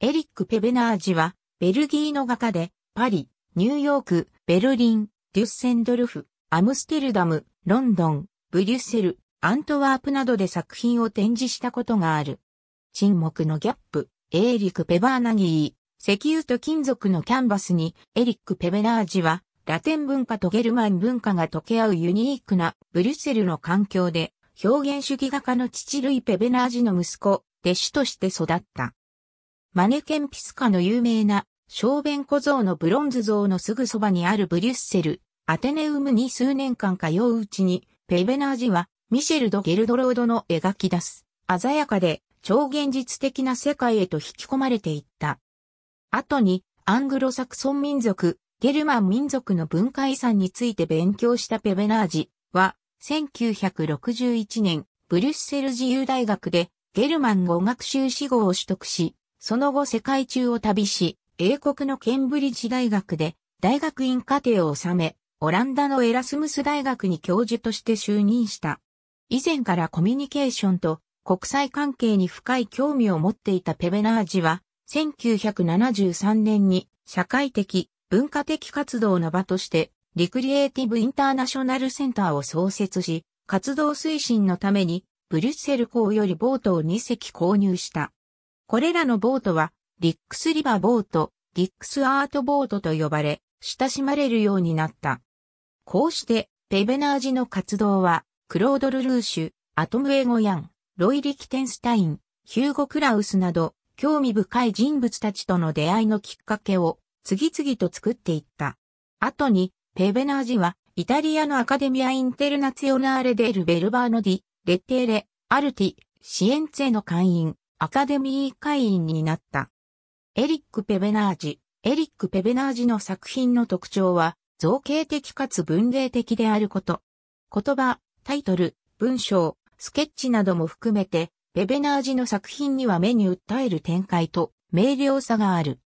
エリック・ペベナージは、ベルギーの画家で、パリ、ニューヨーク、ベルリン、デュッセンドルフ、アムステルダム、ロンドン、ブリュッセル、アントワープなどで作品を展示したことがある。沈黙のギャップ、エーリック・ペバーナギー、石油と金属のキャンバスに、エリック・ペベナージは、ラテン文化とゲルマン文化が溶け合うユニークなブリュッセルの環境で、表現主義画家の父ルイ・ペベナージの息子、弟子として育った。マネケンピスカの有名な小便小僧のブロンズ像のすぐそばにあるブリュッセル、アテネウムに数年間通ううちに、ペベナージはミシェル・ド・ゲルドロードの描き出す、鮮やかで超現実的な世界へと引き込まれていった。後に、アングロサクソン民族、ゲルマン民族の文化遺産について勉強したペベナージは、1961年、ブリュッセル自由大学でゲルマン語学習士号を取得し、その後世界中を旅し、英国のケンブリッジ大学で大学院課程を収め、オランダのエラスムス大学に教授として就任した。以前からコミュニケーションと国際関係に深い興味を持っていたペベナージは、1973年に社会的、文化的活動の場として、リクリエイティブインターナショナルセンターを創設し、活動推進のために、ブリュッセル港よりボートを2隻購入した。これらのボートは、リックスリバーボート、リックスアートボートと呼ばれ、親しまれるようになった。こうして、ペベナージの活動は、クロードル・ルーシュ、アトム・エゴヤン、ロイ・リキテンスタイン、ヒューゴ・クラウスなど、興味深い人物たちとの出会いのきっかけを、次々と作っていった。後に、ペベナージは、イタリアのアカデミア・インテルナツィオナーレ・デル・ベルバーノディ、レッテーレ、アルティ、シエンツェの会員、アカデミー会員になった。エリック・ペベナージ。エリック・ペベナージの作品の特徴は、造形的かつ文芸的であること。言葉、タイトル、文章、スケッチなども含めて、ペベナージの作品には目に訴える展開と明瞭さがある。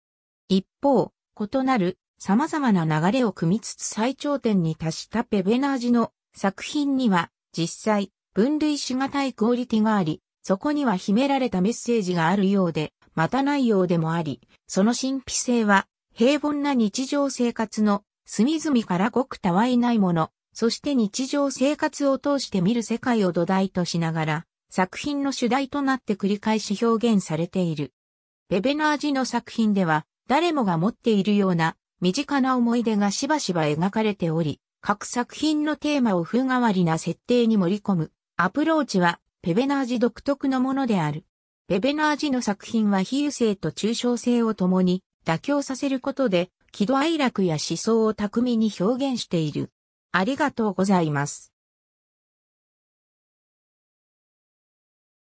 一方、異なる様々な流れを組みつつ最頂点に達したペベナージの作品には実際分類しがたいクオリティがあり、そこには秘められたメッセージがあるようで、またないようでもあり、その神秘性は、平凡な日常生活の隅々からごくたわいないもの、そして日常生活を通して見る世界を土台としながら、作品の主題となって繰り返し表現されている。ベベナージの作品では、誰もが持っているような、身近な思い出がしばしば描かれており、各作品のテーマを風変わりな設定に盛り込む。アプローチはペベナージ独特のものである。ペベナージの作品は比喩性と抽象性を共に妥協させることで、喜怒哀楽や思想を巧みに表現している。ありがとうございます。